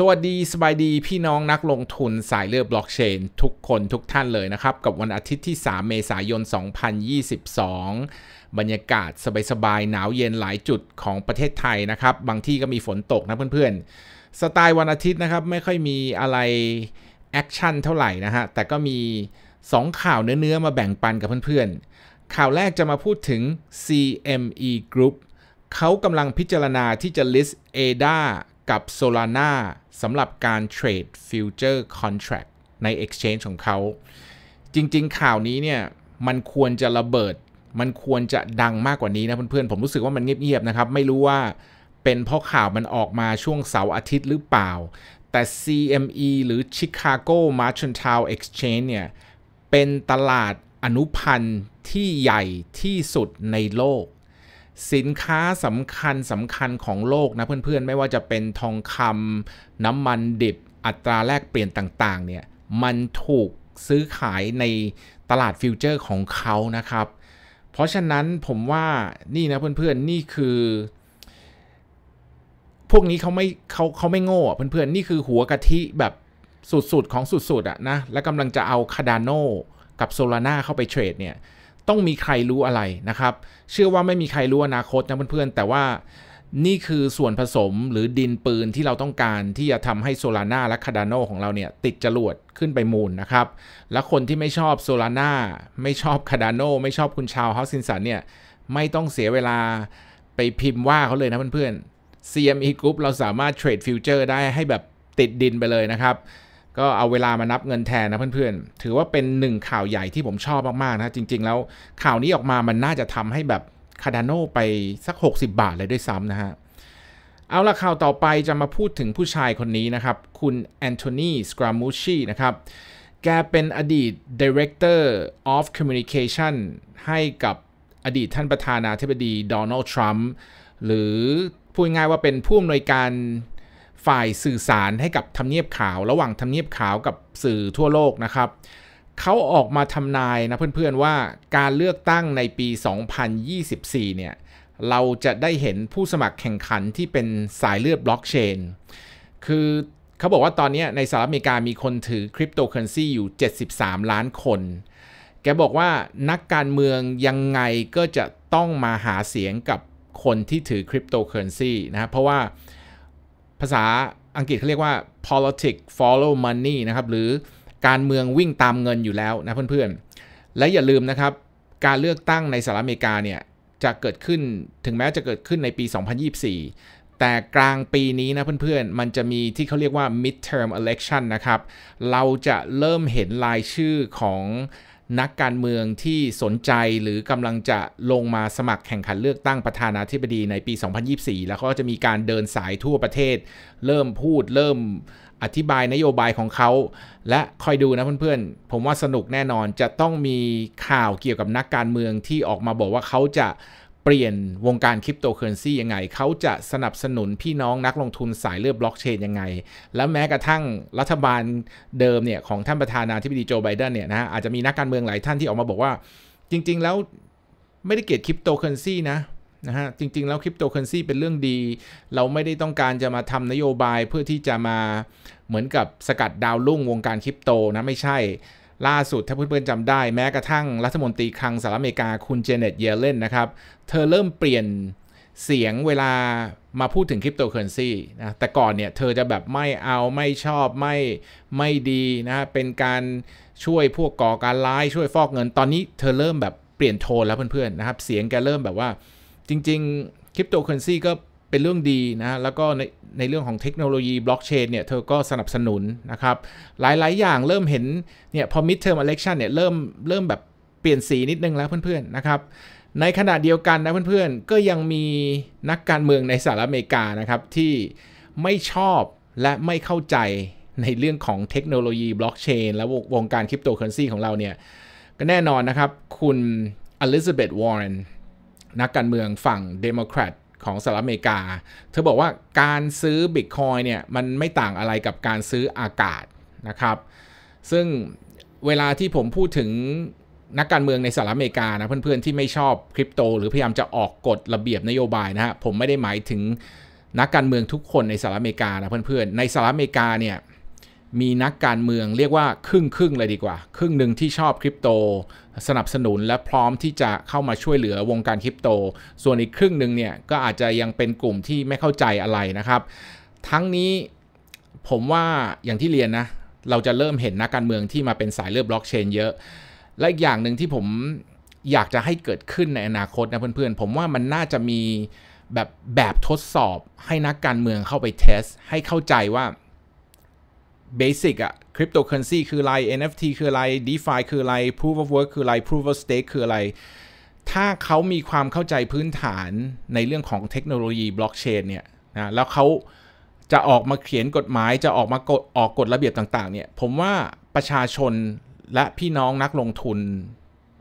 สวัสดีสบายดีพี่น้องนักลงทุนสายเลือดบล็อกเชนทุกคนทุกท่านเลยนะครับ กับวันอาทิตย์ที่ 3 เมษายน 2022 บรรยากาศสบายๆ หนาวเย็นหลายจุดของประเทศไทยนะครับ บางที่ก็มีฝนตกนะเพื่อนๆ สไตล์วันอาทิตย์นะครับ ไม่ค่อยมีอะไรแอคชั่นเท่าไหร่นะฮะแต่ก็มี 2 ข่าวเนื้อๆ มาแบ่งปันกับเพื่อนๆ ข่าวแรกจะมาพูดถึง CME Group เขากำลังพิจารณาที่จะ list ADA กับ Solana สำหรับการเทรดฟิวเจอร์คอนแท็กใน Exchange ของเขา จริงๆ ข่าวนี้เนี่ย มันควรจะระเบิด มันควรจะดังมากกว่านี้นะเพื่อนๆ ผมรู้สึกว่ามันเงียบๆนะครับ ไม่รู้ว่าเป็นเพราะข่าวมันออกมาช่วงเสาร์อาทิตย์หรือเปล่า แต่ CME หรือ Chicago Mercantile Exchange เนี่ย เป็นตลาดอนุพันธ์ที่ใหญ่ที่สุดในโลกสินค้าสำคัญสำคัญของโลกนะเพื่อนๆ ไม่ว่าจะเป็นทองคำน้ำมันดิบอัตราแลกเปลี่ยนต่างๆเนี่ยมันถูกซื้อขายในตลาดฟิวเจอร์ของเขานะครับ เพราะฉะนั้นผมว่านี่นะเพื่อนๆนี่คือ พวกนี้เขาไม่เขาเขาไม่โง่เพื่อนๆ นี่คือหัวกะทิแบบสุดๆ ของสุดๆอะนะและกำลังจะเอาคาดานโนกับโซลาร่าเข้าไปเทรดเนี่ยต้องมีใครรู้อะไรนะครับ เชื่อว่าไม่มีใครรู้อนาคตนะเพื่อนๆ แต่ว่านี่คือส่วนผสมหรือดินปืนที่เราต้องการที่จะทำให้โซลาร่าและคาดานโนของเราเนี่ย ติดจรวดขึ้นไปมูลนะครับ และคนที่ไม่ชอบโซลาร่าไม่ชอบคาดานโนไม่ชอบคุณชาวฮอสซินสันเนี่ยไม่ต้องเสียเวลาไปพิมพ์ว่าเขาเลยนะเพื่อนๆ CME Group เราสามารถเทรดฟิวเจอร์ได้ให้แบบติดดินไปเลยนะครับก็เอาเวลามานับเงินแทนนะเพื่อนๆ ถือว่าเป็นหนึ่งข่าวใหญ่ที่ผมชอบมาก ๆ นะ จริง ๆ แล้วข่าวนี้ออกมามันน่าจะทำให้แบบคาดานโนไปสัก 60 บาทเลยด้วยซ้ำนะฮะ เอาละข่าวต่อไปจะมาพูดถึงผู้ชายคนนี้นะครับ คุณแอนโทนีสกรามูชีนะครับ แกเป็นอดีต Director of Communication ให้กับอดีตท่านประธานาธิบดีโดนัลด์ทรัมป์หรือพูดง่ายว่าเป็นผู้อำนวยการฝ่ายสื่อสารให้กับทำเนียบขาว ระหว่างทำเนียบขาวกับสื่อทั่วโลกนะครับเขาออกมาทำนายนะเพื่อนๆว่าการเลือกตั้งในปี 2024เนี่ยเราจะได้เห็นผู้สมัครแข่งขันที่เป็นสายเลือดบล็อกเชน คือเขาบอกว่าตอนนี้ในสหรัฐอเมริกา มีคนถือคริปโตเคอเรนซีอยู่ 73 ล้านคน แกบอกว่านักการเมืองยังไงก็จะต้องมาหาเสียงกับคนที่ถือคริปโตเคอเรนซีนะับเพราะว่าภาษาอังกฤษเขาเรียกว่า politics follow money นะครับหรือการเมืองวิ่งตามเงินอยู่แล้วนะเพื่อนๆ และอย่าลืมนะครับ การเลือกตั้งในสหรัฐอเมริกาเนี่ยจะเกิดขึ้นถึงแม้จะเกิดขึ้นในปี 2024 แต่กลางปีนี้นะเพื่อนๆ มันจะมีที่เขาเรียกว่า midterm election นะครับเราจะเริ่มเห็นรายชื่อของนักการเมืองที่สนใจหรือกำลังจะลงมาสมัครแข่งขันเลือกตั้งประธานาธิบดีในปี 2024 แล้วก็จะมีการเดินสายทั่วประเทศ เริ่มพูดเริ่มอธิบายนโยบายของเขา และคอยดูนะเพื่อนๆผมว่าสนุกแน่นอนจะต้องมีข่าวเกี่ยวกับนักการเมืองที่ออกมาบอกว่าเขาจะเปลี่ยนวงการคริปโตเคอเรนซียังไงเขาจะสนับสนุนพี่น้องนักลงทุนสายเลือดบล็อกเชนยังไง แล้วแม้กระทั่งรัฐบาลเดิมเนี่ยของท่านประธานาธิบดีโจไบเดนเนี่ยนะฮะ อาจจะมีนักการเมืองหลายท่านที่ออกมาบอกว่า จริงๆแล้วไม่ได้เกลียดคริปโตเคอเรนซีนะนะฮะจริงๆแล้วคริปโตเคอเรนซีเป็นเรื่องดี เราไม่ได้ต้องการจะมาทำนโยบายเพื่อที่จะมาเหมือนกับสกัดดาวรุ่งวงการคริปโตนะไม่ใช่ล่าสุดถ้าเพื่อนๆจำได้แม้กระทั่งรัฐมนตรีคลังสหรัฐอเมริกาคุณเจเน็ตเยเลนนะครับเธอเริ่มเปลี่ยนเสียงเวลามาพูดถึงคริปโตเคอเรนซีนะแต่ก่อนเนี่ยเธอจะแบบไม่เอาไม่ชอบไม่ไม่ดี นะเป็นการช่วยพวกก่อการร้ายช่วยฟอกเงินตอนนี้เธอเริ่มแบบเปลี่ยนโทนแล้วเพื่อนๆนะครับเสียงแกเริ่มแบบว่าจริงๆคริปโตเคอเรนซีก็เป็นเรื่องดีนะแล้วก็ในในเรื่องของเทคโนโลยีบล็อกเชนเนี่ยเธอก็สนับสนุนนะครับ หลาย ๆ อย่างเริ่มเห็นเนี่ยพอม m เทอร์ m อเล็กชันเนี่ยเริ่มเริ่มแบบเปลี่ยนสีนิดนึงแล้วเพื่อนๆนะครับ ในขณะเดียวกัน นะเพื่อน ๆ ก็ยังมีนักการเมืองในสหรัฐอเมริกานะครับ ที่ไม่ชอบและไม่เข้าใจในเรื่องของเทคโนโลยีบล็อกเชนและวงการคริปโตเคอเรนซีของเราเนี่ยก็แน่นอนนะครับคุณอลิซาเบธวอร์เรนนักการเมืองฝั่งเดโมแครตของสหรัฐอเมริกา เธอบอกว่าการซื้อบิตคอยเนี่ยมันไม่ต่างอะไรกับการซื้ออากาศนะครับ ซึ่งเวลาที่ผมพูดถึงนักการเมืองในสหรัฐอเมริกานะเพื่อนๆที่ไม่ชอบคริปโต หรือพยายามจะออกกฎระเบียบนโยบายนะฮะผมไม่ได้หมายถึงนักการเมืองทุกคนในสหรัฐอเมริกานะเพื่อนๆในสหรัฐอเมริกาเนี่ยมีนักการเมืองเรียกว่าครึ่งครึ่งเลยดีกว่าครึ่งหนึ่งที่ชอบคริปโตสนับสนุน และพร้อมที่จะเข้ามาช่วยเหลือวงการคริปโต ส่วน อีก ครึ่งหนึ่งเนี่ย ก็อาจจะยังเป็นกลุ่มที่ไม่เข้าใจอะไร นะครับ ทั้งนี้ผมว่าอย่างที่เรียนนะ เราจะเริ่มเห็นนักการเมืองที่มาเป็นสายเลือดบล็อกเชนเยอะและอีกอย่างหนึ่งที่ผมอยากจะให้เกิดขึ้นในอนาคตนะเพื่อนๆ ผมว่ามันน่าจะมีแบบแบบทดสอบให้นักการเมืองเข้าไปเทส ให้เข้าใจว่าเบสิกอะคริปโตเคอเรนซีคืออะไร NFT คืออะไร DeFi คืออะไร Proof of Work คืออะไร Proof of Stake คืออะไรถ้าเขามีความเข้าใจพื้นฐานในเรื่องของเทคโนโลยีบล็อกเชนเนี่ยนะแล้วเขาจะออกมาเขียนกฎหมายจะออกมากดออกกฎระเบียบต่างๆเนี่ยผมว่าประชาชนและพี่น้องนักลงทุน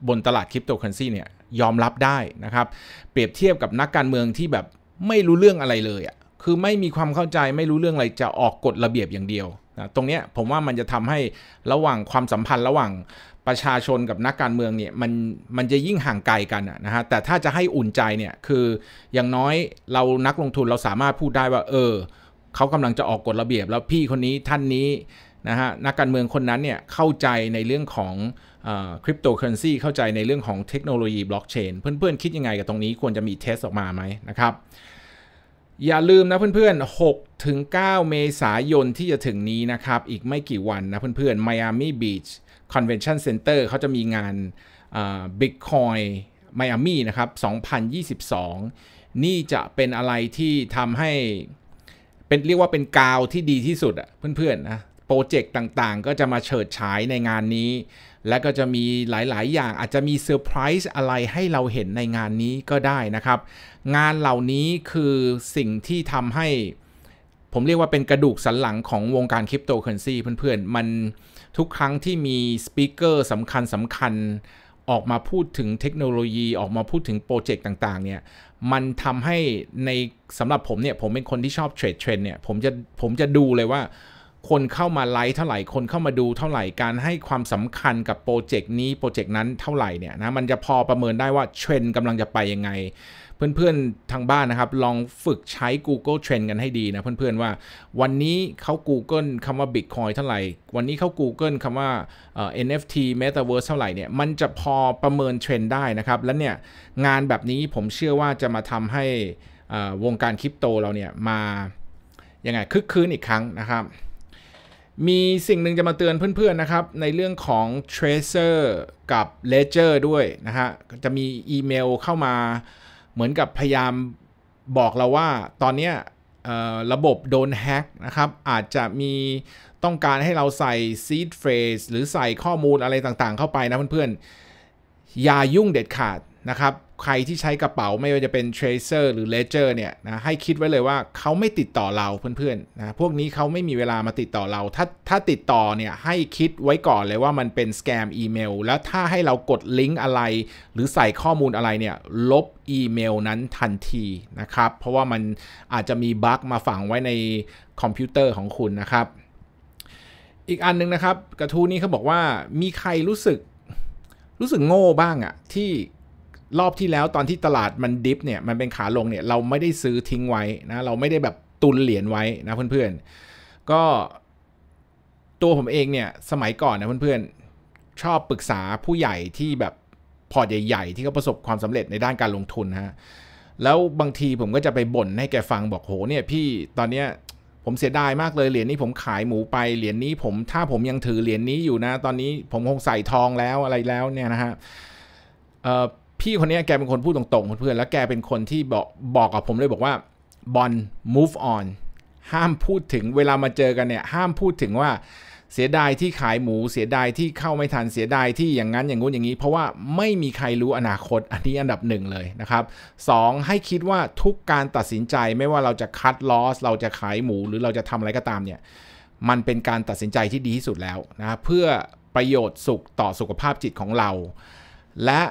บนตลาดคริปโตเคอเรนซีเนี่ยยอมรับได้นะครับเปรียบเทียบกับนักการเมืองที่แบบไม่รู้เรื่องอะไรเลยอะ่ะคือไม่มีความเข้าใจไม่รู้เรื่องอะไรจะออกกฎระเบียบอย่างเดียวนะตรงนี้ผมว่ามันจะทำให้ระหว่างความสัมพันธ์ระหว่างประชาชนกับนักการเมืองเนี่ยมันมันจะยิ่งห่างไกลกันนะฮะแต่ถ้าจะให้อุ่นใจเนี่ยคืออย่างน้อยเรานักลงทุนเราสามารถพูดได้ว่าเออเขากำลังจะออกกฎระเบียบแล้วพี่คนนี้ท่านนี้นะฮะนักการเมืองคนนั้นเนี่ยเข้าใจในเรื่องของคริปโตเคอเรนซีเข้าใจในเรื่องของเทคโนโลยีบล็อกเชนเพื่อนๆ คิดยังไงกับตรงนี้ควรจะมีเทสออกมาไหมนะครับอย่าลืมนะเพื่อนๆ6ถึง9เมษายนที่จะถึงนี้นะครับ อีกไม่กี่วันนะเพื่อนๆ Miami Beach Convention Center เขาจะมีงาน Bitcoin Miami นะครับ 2022 นี่จะเป็นอะไรที่ทำให้เป็นเรียกว่าเป็นกาวที่ดีที่สุดอะเพื่อนๆนะโปรเจกต์ต่างๆก็จะมาเฉิดฉายในงานนี้และก็จะมีหลาย ๆ อย่างอาจจะมีเซอร์ไพรส์อะไรให้เราเห็นในงานนี้ก็ได้นะครับ งานเหล่านี้คือสิ่งที่ทำให้ ผมเรียกว่าเป็นกระดูกสันหลังของวงการคริปโตเคอเรนซีเพื่อนๆ มันทุกครั้งที่มีสปีกเกอร์สำคัญสำคัญ ออกมาพูดถึงเทคโนโลยีออกมาพูดถึงโปรเจกต์ต่าง ๆ เนี่ยมันทำให้ในสำหรับผมเนี่ย ผมเป็นคนที่ชอบเทรดเทรนเนี่ย ผมจะผมจะดูเลยว่าคนเข้ามาไลค์เท่าไหร่ คนเข้ามาดูเท่าไหร่ การให้ความสำคัญกับโปรเจกต์นี้โปรเจกต์นั้นเท่าไหร่เนี่ยนะ มันจะพอประเมินได้ว่าเทรนด์กำลังจะไปยังไง เพื่อนๆทางบ้านนะครับ ลองฝึกใช้ Google Trend กันให้ดีนะเพื่อนๆว่า วันนี้เขา Google คำว่า Bitcoin เท่าไหร่ วันนี้เขา Google คำว่า NFT Metaverse เท่าไหร่เนี่ย มันจะพอประเมินเทรนได้นะครับ แล้วเนี่ยงานแบบนี้ผมเชื่อว่าจะมาทำให้วงการคริปโตเราเนี่ยมายังไงคึกคืนอีกครั้งนะครับมีสิ่งหนึ่งจะมาเตือนเพื่อน ๆ นะครับในเรื่องของ Tracer กับ Ledger ด้วยนะฮะจะมีอีเมลเข้ามาเหมือนกับพยายามบอกเราว่าตอนนี้ระบบโดนแฮ็กนะครับ อาจจะมีต้องการให้เราใส่ seed phrase หรือใส่ข้อมูลอะไรต่างๆ เข้าไปนะเพื่อนๆอย่ายุ่งเด็ดขาดนะครับใครที่ใช้กระเป๋าไม่ว่าจะเป็น Tracer หรือ Ledger เนี่ยนะให้คิดไว้เลยว่าเขาไม่ติดต่อเราเพื่อนๆนะพวกนี้เขาไม่มีเวลามาติดต่อเรา ถ้าถ้าติดต่อเนี่ยให้คิดไว้ก่อนเลยว่ามันเป็นสแกมอีเมล แล้วถ้าให้เรากดลิงก์อะไร หรือใส่ข้อมูลอะไรเนี่ย ลบอีเมลนั้นทันทีนะครับ เพราะว่ามันอาจจะมีบั๊กมาฝังไว้ในคอมพิวเตอร์ของคุณนะครับ อีกอันนึงนะครับ กระทูนี้เขาบอกว่ามีใครรู้สึกรู้สึกโง่บ้างอะที่รอบที่แล้วตอนที่ตลาดมันดิฟ เนี่ยมันเป็นขาลงเนี่ยเราไม่ได้ซื้อทิ้งไว้นะ เราไม่ได้แบบตุนเหรียญไว้นะเพื่อน ๆ ก็ ตัวผมเองเนี่ยสมัยก่อนนะเพื่อน ๆ ชอบปรึกษาผู้ใหญ่ที่แบบพอร์ตใหญ่ ๆ ที่เขาประสบความสำเร็จในด้านการลงทุนฮะแล้วบางทีผมก็จะไปบ่นให้แกฟังบอกโห เนี่ยพี่ตอนเนี้ยผมเสียดายมากเลยเหรียญนี้ผมขายหมูไปเหรียญนี้ผม ถ้าผมยังถือเหรียญนี้อยู่นะ ตอนนี้ผมคงใส่ทองแล้วอะไรแล้วเนี่ยนะฮะพี่คนนี้แกเป็นคนพูดตรงๆเพื่อนๆแล้วแกเป็นคนที่บอกบอกกับผมเลยบอกว่าบอล move on ห้ามพูดถึงเวลามาเจอกันเนี่ย ห้ามพูดถึงว่าเสียดายที่ขายหมูเสียดายที่เข้าไม่ทันเสียดายที่อย่างนั้นอย่างงู้นอย่างนี้ เพราะว่าไม่มีใครรู้อนาคตอันนี้อันดับหนึ่งเลยนะครับ 2. ให้คิดว่าทุกการตัดสินใจไม่ว่าเราจะคัดลอสเราจะขายหมูหรือเราจะทำอะไรก็ตามเนี่ยมันเป็นการตัดสินใจที่ดีที่สุดแล้วนะเพื่อประโยชน์สุขต่อสุขภาพจิตของเรา และ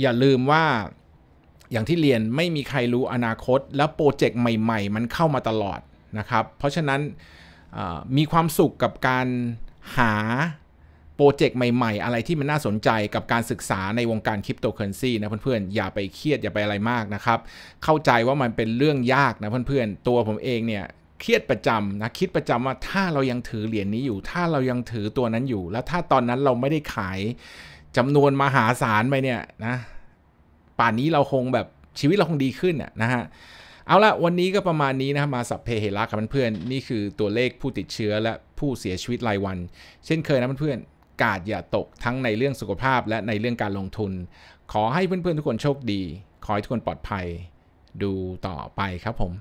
อย่าลืมว่าอย่างที่เรียนไม่มีใครรู้อนาคตแล้วโปรเจกต์ใหม่ๆ มันเข้ามาตลอดนะครับ เพราะฉะนั้นมีความสุขกับการหาโปรเจกต์ใหม่ๆ อะไรที่มันน่าสนใจกับการศึกษาในวงการคริปโตเคอเรนซีนะเพื่อนๆ อย่าไปเครียดอย่าไปอะไรมากนะครับเข้าใจว่ามันเป็นเรื่องยากนะเพื่อนๆ ตัวผมเองเนี่ยเครียดประจำนะ คิดประจำว่าถ้าเรายังถือเหรียญนี้อยู่ ถ้าเรายังถือตัวนั้นอยู่ แล้วถ้าตอนนั้นเราไม่ได้ขายจำนวนมหาศาลไปเนี่ยนะป่านนี้เราคงแบบชีวิตเราคงดีขึ้นนะฮะเอาละวันนี้ก็ประมาณนี้นะมาสับเพเหระครับเพื่อนๆนี่คือตัวเลขผู้ติดเชื้อและผู้เสียชีวิตรายวัน เช่นเคยนะเพื่อนๆกาดอย่าตกทั้งในเรื่องสุขภาพและในเรื่องการลงทุน ขอให้เพื่อน ๆ ทุกคน โชคดี ขอให้ทุกคนปลอดภัยดูต่อไปครับผม